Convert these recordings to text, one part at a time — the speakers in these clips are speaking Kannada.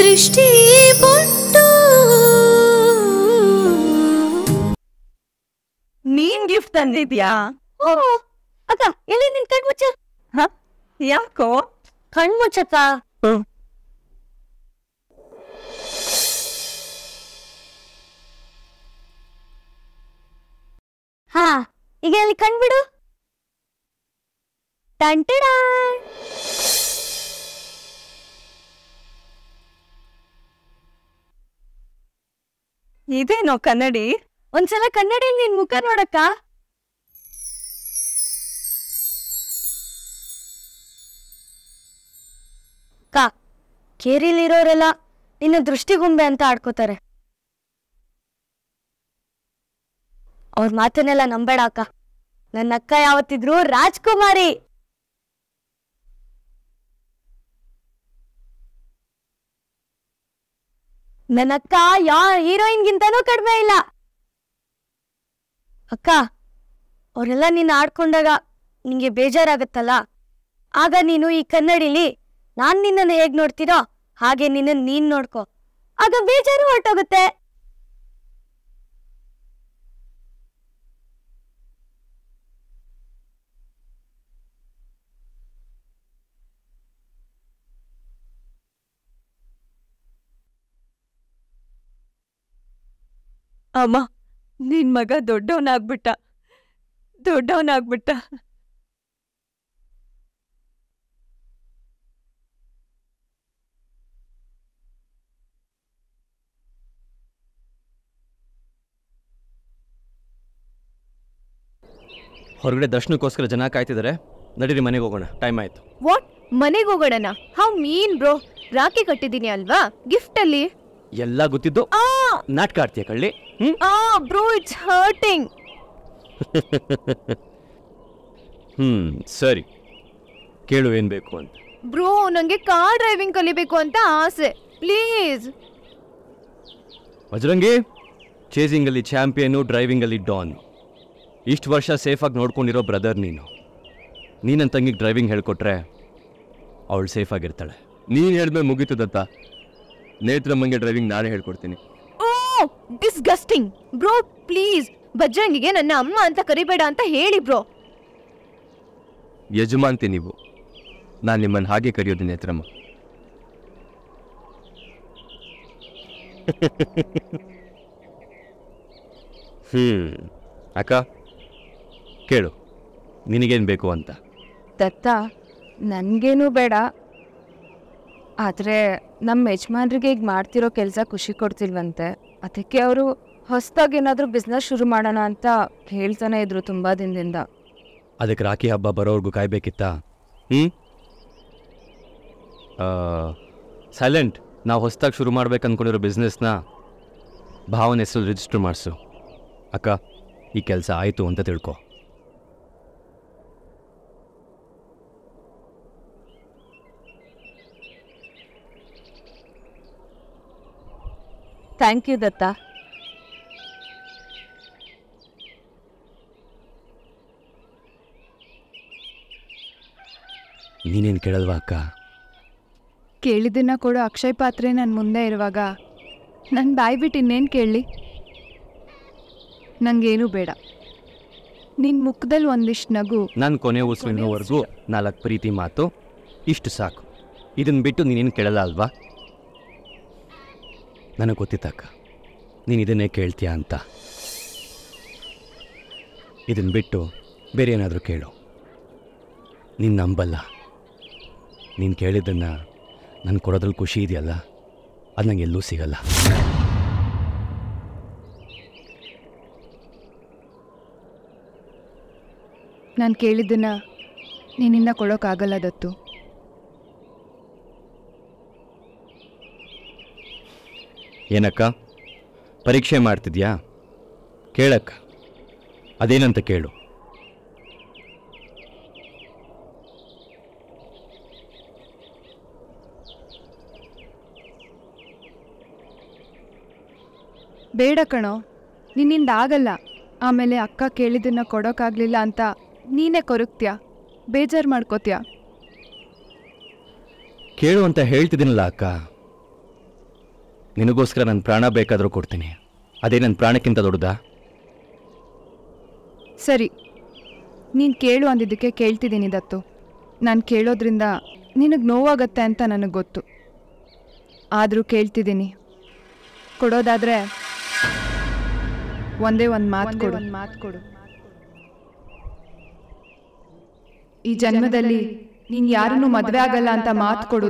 ದೃಷ್ಟಿ ಬಂತು ನೀನ್ ಗಿಫ್ಟ್ ತಂದಿದ್ಯಾ ಓ ಅಕ್ಕ ಎಲ್ಲಿ ನಿನ್ ಕಣ್ಮುಚ್ಚ ಹ ಯಾಕೋ ಕಣ್ಮುಚ್ಚಕ್ಕ ಹಾ ಈಗ ಅಲ್ಲಿ ಕಣ್ಬಿಡು ಟಂಟಡಾ ಇದೇನೋ ಕನ್ನಡಿ ಒಂದ್ಸಲ ಕನ್ನಡಿ ನಿನ್ ಮುಖ ನೋಡಕ್ಕ ಕಾ ಕೇರಿಲಿರೋರೆಲ್ಲ ನಿನ್ನ ದೃಷ್ಟಿಗುಂಬೆ ಅಂತ ಆಡ್ಕೋತಾರೆ ಅವ್ರ ಮಾತನ್ನೆಲ್ಲ ನಂಬೇಡ ಅಕ್ಕ ನನ್ನ ಅಕ್ಕ ಯಾವತ್ತಿದ್ರು ರಾಜ್ಕುಮಾರಿ ನನ್ನಕ್ಕ ಯಾ ಹೀರೋಯಿನ್ಗಿಂತನೂ ಕಡಿಮೆ ಇಲ್ಲ ಅಕ್ಕ ಅವರೆಲ್ಲ ನೀನು ಆಡ್ಕೊಂಡಾಗ ನಿಂಗೆ ಬೇಜಾರಾಗತ್ತಲ್ಲ ಆಗ ನೀನು ಈ ಕನ್ನಡಿಲಿ ನಾನು ನಿನ್ನನ್ನು ಹೇಗೆ ನೋಡ್ತೀರೋ ಹಾಗೆ ನಿನ್ನ ನೀನು ನೋಡ್ಕೊ ಆಗ ಬೇಜಾರು ಹೊರಟೋಗುತ್ತೆ ಅಮ್ಮ ನಿನ್ ಮಗ ದೊಡ್ಡವನಾಗ್ಬಿಟ್ಟ ದೊಡ್ಡವನಾಗ್ಬಿಟ್ಟ ಹೊರಗಡೆ ದರ್ಶನಕ್ಕೋಸ್ಕರ ಜನ ಕಾಯ್ತಿದಾರೆ ನಡೀರಿ ಮನೆಗೆ ಹೋಗೋಣ ಟೈಮ್ ಆಯ್ತು ವಾಟ್ ಮನೆಗೆ ಹೋಗೋಣ ಹೌ ಮೀನ್ ಬ್ರೋ ರಾಖಿ ಕಟ್ಟಿದ್ದೀನಿ ಅಲ್ವಾ ಗಿಫ್ಟ್ ಅಲ್ಲಿ ಎಲ್ಲ ಗೊತ್ತಿದ್ದು ನಾಟಕ ಆಡ್ತೀಯ ಕಳ್ಳಿ ಬ್ರೋ ಇಟ್ಸ್ ಹರ್ಟಿಂಗ್ ಹ್ಮ್ ಸರಿ ಕೇಳು ಏನ್ ಬೇಕು ಅಂತ ಬ್ರೋ ನಂಗೆ ಕಾರ್ ಡ್ರೈವಿಂಗ್ ಕಲಿಬೇಕು ಅಂತ ಆಸೆ ಪ್ಲೀಸ್ ಬಜರಂಗಿ ಚೇಸಿಂಗ್ ಅಲ್ಲಿ ಚಾಂಪಿಯನ್ ಡ್ರೈವಿಂಗ್ ಅಲ್ಲಿ ಡಾನ್ ಇಷ್ಟು ವರ್ಷ ಸೇಫಾಗಿ ನೋಡ್ಕೊಂಡಿರೋ ಬ್ರದರ್ ನೀನು ನೀನಂತಂಗಿಗೆ ಡ್ರೈವಿಂಗ್ ಹೇಳ್ಕೊಟ್ರೆ ಅವಳು ಆಗಿರ್ತಾಳೆ ನೀನು ಹೇಳಿದ್ಮೇಲೆ ಮುಗೀತದತ್ತ ನೇತ್ರಮ್ಮಂಗೆ ಡ್ರೈವಿಂಗ್ ನಾನೇ ಹೇಳ್ಕೊಡ್ತೀನಿ ಓ ಡಿಸ್ಗಸ್ಟಿಂಗ್ ಬ್ರೋ ಪ್ಲೀಸ್ ಬಜ್ರಂಗಿಗೆ ನನ್ನ ಅಮ್ಮ ಅಂತ ಕರಿಬೇಡ ಅಂತ ಹೇಳಿ ಬ್ರೋ ಯಜಮಾನ್ತಿ ನೀವು ನಾನು ನಿಮ್ಮನ್ನು ಹಾಗೆ ಕರೆಯೋದು ನೇತ್ರಮ್ಮ ಹ್ಮ್ ಅಕ್ಕ ಕೇಳು ನಿನಗೇನು ಬೇಕು ಅಂತ ದತ್ತ ನನಗೇನು ಬೇಡ ಆದರೆ ನಮ್ಮ ಯಜಮಾನ್ರಿಗೆ ಈಗ ಮಾಡ್ತಿರೋ ಕೆಲಸ ಖುಷಿ ಕೊಡ್ತಿಲ್ವಂತೆ ಅದಕ್ಕೆ ಅವರು ಹೊಸದಾಗಿ ಏನಾದರೂ ಬಿಸ್ನೆಸ್ ಶುರು ಮಾಡೋಣ ಅಂತ ಹೇಳ್ತಾನೆ ಇದ್ರು ತುಂಬ ದಿನದಿಂದ ಅದಕ್ಕೆ ರಾಖಿ ಹಬ್ಬ ಬರೋರ್ಗೂ ಕಾಯ್ಬೇಕಿತ್ತ ಹ್ಞೂ ಸೈಲೆಂಟ್ ನಾವು ಹೊಸದಾಗಿ ಶುರು ಮಾಡ್ಬೇಕು ಅಂದ್ಕೊಂಡಿರೋ ಬಿಸ್ನೆಸ್ನ ಭಾವನೆ ಹೆಸರು ರಿಜಿಸ್ಟರ್ ಮಾಡಿಸು ಅಕ್ಕ ಈ ಕೆಲಸ ಆಯಿತು ಅಂತ ತಿಳ್ಕೊ ಥ್ಯಾಂಕ್ ಯು ದತ್ತ ನೀನೇನು ಕೇಳಲ್ವಾ ಅಕ್ಕ ಕೇಳಿದ್ದನ್ನ ಕೊಡೋ ಅಕ್ಷಯ್ ಪಾತ್ರೆ ನನ್ನ ಮುಂದೆ ಇರುವಾಗ ನನ್ನ ಬಾಯಿ ಬಿಟ್ಟು ಇನ್ನೇನು ಕೇಳಲಿ ನನಗೇನು ಬೇಡ ನಿನ್ನ ಮುಖದಲ್ಲಿ ಒಂದಿಷ್ಟು ನಗು ನಾನು ಕೊನೆ ಉಸಿರಿನವರೆಗೂ ನಾಲ್ಕು ಪ್ರೀತಿ ಮಾತು ಇಷ್ಟು ಸಾಕು ಇದನ್ನು ಬಿಟ್ಟು ನೀನೇನು ಕೇಳಲ್ಲ ಅಲ್ವಾ ನನಗೆ ಗೊತ್ತಿತ್ತಕ್ಕ ನೀನು ಇದನ್ನೇ ಕೇಳ್ತೀಯ ಅಂತ ಇದನ್ನು ಬಿಟ್ಟು ಬೇರೆ ಏನಾದರೂ ಕೇಳು ನೀನು ನಂಬಲ್ಲ ನೀನು ಕೇಳಿದ್ದನ್ನು ನನ್ನ ಕೊಡೋದ್ರಲ್ಲಿ ಖುಷಿ ಇದೆಯಲ್ಲ ಅದು ನಂಗೆ ಎಲ್ಲೂ ಸಿಗಲ್ಲ ನಾನು ಕೇಳಿದ್ದನ್ನು ನೀನಿಂದ ಕೊಡೋಕ್ಕಾಗಲ್ಲ ದತ್ತು ಏನಕ್ಕ ಪರೀಕ್ಷೆ ಮಾಡ್ತಿದ್ಯಾ ಕೇಳಕ್ಕ ಅದೇನಂತ ಕೇಳು ಬೇಡ ಕಣೋ ನಿನ್ನಿಂದ ಆಗಲ್ಲ ಆಮೇಲೆ ಅಕ್ಕ ಕೇಳಿದ್ದನ್ನು ಕೊಡೋಕ್ಕಾಗಲಿಲ್ಲ ಅಂತ ನೀನೇ ಕೊರಗ್ತೀಯ ಬೇಜಾರು ಮಾಡ್ಕೋತೀಯ ಕೇಳು ಅಂತ ಹೇಳ್ತಿದ್ದೀನಲ್ಲ ಅಕ್ಕ ನಿನಗೋಸ್ಕರ ನನ್ನ ಪ್ರಾಣ ಬೇಕಾದರೂ ಕೊಡ್ತೀನಿ ಅದೇ ನನ್ನ ಪ್ರಾಣಕ್ಕಿಂತ ದೊಡ್ಡದಾ ಸರಿ ನೀನು ಕೇಳು ಅಂದಿದ್ದಕ್ಕೆ ಕೇಳ್ತಿದ್ದೀನಿ ದತ್ತು ನಾನು ಕೇಳೋದ್ರಿಂದ ನಿನಗೆ ನೋವಾಗತ್ತೆ ಅಂತ ನನಗೆ ಗೊತ್ತು ಆದರೂ ಕೇಳ್ತಿದ್ದೀನಿ ಕೊಡೋದಾದರೆ ಒಂದೇ ಒಂದು ಮಾತು ಕೊಡು ಒಂದು ಮಾತು ಕೊಡು ಈ ಜನ್ಮದಲ್ಲಿ ನೀನು ಯಾರನ್ನೂ ಮದುವೆ ಆಗಲ್ಲ ಅಂತ ಮಾತು ಕೊಡು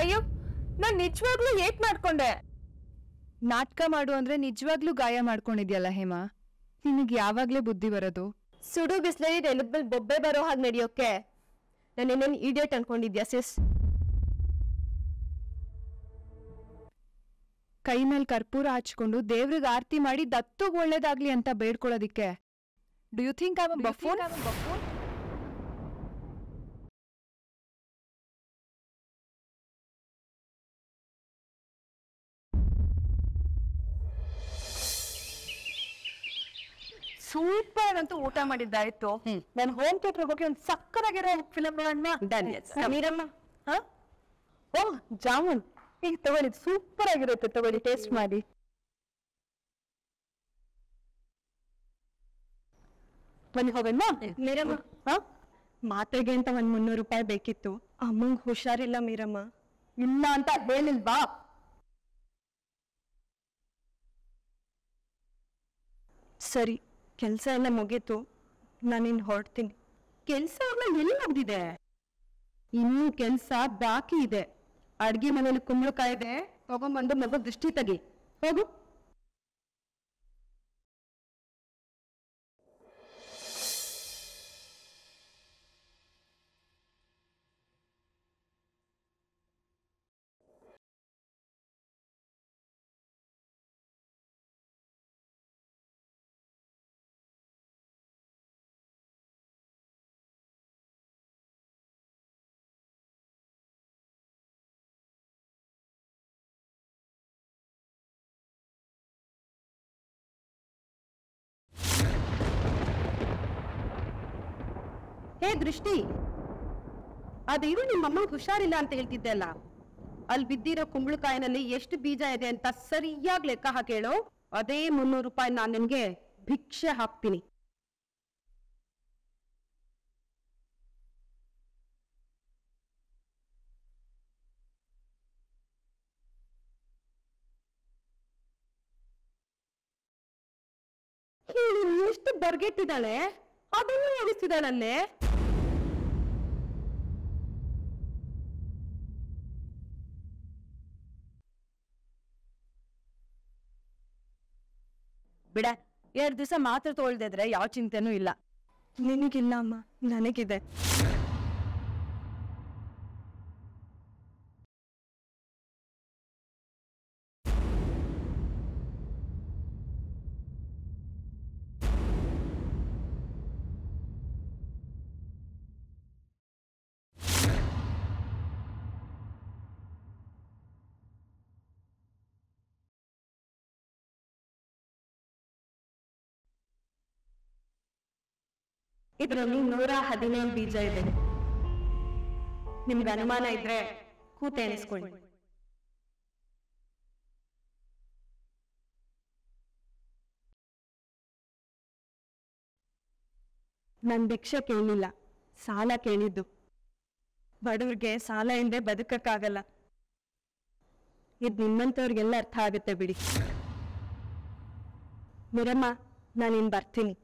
ಅಯ್ಯೋ ನಾನ್ ನಿಜವಾಗ್ಲೂ ಏಟ್ ಮಾಡ್ಕೊಂಡೆ ನಾಟಕ ಮಾಡು ಅಂದ್ರೆ ನಿಜವಾಗ್ಲೂ ಗಾಯ ಮಾಡ್ಕೊಂಡಿದ್ಯಲ್ಲ ಹೇಮಾ ನಿನಗೆ ಯಾವಾಗ್ಲೇ ಬುದ್ಧಿ ಬರೋದು ಸುಡು ಬಿಸಿಲಲ್ಲಿ ನೆಲದ ಬೊಬ್ಬೆ ಬರೋ ಹಾಗೆ ನಡೆಯೋಕೆ ನಾನು ಇನ್ನೇನು ಈಡಿಯೇಟ್ ಅನ್ಕೊಂಡಿದ್ಯಾ ಸಿಸ್ ಕೈ ಮೇಲೆ ಕರ್ಪೂರ ಹಚ್ಕೊಂಡು ದೇವ್ರಿಗೆ ಆರತಿ ಮಾಡಿ ದತ್ತುಗ್ ಒಳ್ಳೇದಾಗ್ಲಿ ಅಂತ ಬೇಡ್ಕೊಳ್ಳೋದಿಕ್ಕೆ do you think I buffoon super ಅಂತೂ ಊಟ ಮಾಡಿದ್ದಾಯ್ತು ನಾನು ಹೋಮ್ ಥಿಯೇಟರ್ ಹೋಗಿ ಒಂದು ಸಕ್ಕರಾಗಿರೋ ಫಿಲಮ್ ನೋಡೋಣ ಓಹ್ ಹಾ ಓ ಜಾಮೂನ್ ಈಗ ತಗೊಳ್ಳಿ ಸೂಪರ್ ಆಗಿರುತ್ತೆ ತಗೊಳ್ಳಿ ಟೇಸ್ಟ್ ಮಾಡಿ ಬನ್ನಿ ಹೋಗಲ್ವಾ ಮೀರಮ್ಮ ಮಾತೆಗೆ ಅಂತ ಒಂದ್ ಮುನ್ನೂರು ರೂಪಾಯಿ ಬೇಕಿತ್ತು ಅಮ್ಮಂಗ್ ಹುಷಾರಿಲ್ಲ ಮೀರಮ್ಮ ಇಲ್ಲ ಅಂತ ಹೇಳಿಲ್ವಾ ಸರಿ ಕೆಲಸ ಎಲ್ಲ ಮುಗೀತು ನಾನಿನ್ ಹೊರಡ್ತೀನಿ ಕೆಲಸ ಎಲ್ಲಿ ಮುಗ್ದಿದೆ ಇನ್ನೂ ಕೆಲಸ ಬಾಕಿ ಇದೆ ಅಡ್ಗೆ ಮನೇಲಿ ಕುಂಬ್ಳು ಕಾಯಿದೆ ತಗೊಂಬಂದು ಮಗು ದೃಷ್ಟಿ ತಗಿ ಹೋಗು ಹೇ ದೃಷ್ಟಿ ಅದೇನು ನಿಮ್ಮಮ್ಮ ಹುಷಾರಿಲ್ಲ ಅಂತ ಹೇಳ್ತಿದ್ದೆ ಅಲ್ಲ ಅಲ್ಲಿ ಬಿದ್ದಿರೋ ಕುಂಬಳಕಾಯಿನಲ್ಲಿ ಎಷ್ಟು ಬೀಜ ಇದೆ ಅಂತ ಸರಿಯಾಗಿ ಲೆಕ್ಕ ಹಾಕೇಳು ಅದೇ ಮುನ್ನೂರು ರೂಪಾಯಿ ನಾನು ನಿನ್ಗೆ ಭಿಕ್ಷೆ ಹಾಕ್ತೀನಿ ಎಷ್ಟು ಬರ್ಗೆಟ್ಟಿದ್ದಾಳೆ ಅದನ್ನು ಅಲ್ಲೇ ಬಿಡ ಎರಡು ದಿವಸ ಮಾತ್ರ ತೋಳ್ದಿದ್ರೆ ಯಾವ ಚಿಂತೆನೂ ಇಲ್ಲ ನಿನಗಿಲ್ಲ ಅಮ್ಮ ನನಗಿದೆ ಇದರಲ್ಲಿ ನೂರ ಹದಿನೇಳು ಬೀಜ ಇದೆ ನಿಮ್ಗೆ ಅನುಮಾನ ಇದ್ರೆ ಕೂತೆ ಎನಿಸ್ಕೊಳ್ಳಿ ನನ್ ಭಿಕ್ಷೆ ಕೇಳಿಲ್ಲ ಸಾಲ ಕೇಳಿದ್ದು ಬಡವ್ರಿಗೆ ಸಾಲ ಹಿಂದೆ ಬದುಕಕ್ಕಾಗಲ್ಲ ಇದು ನಿಮ್ಮಂತವ್ರಿಗೆಲ್ಲ ಅರ್ಥ ಆಗುತ್ತೆ ಬಿಡಿ ಮಿರಮ್ಮ ನಾನಿನ್ ಬರ್ತೀನಿ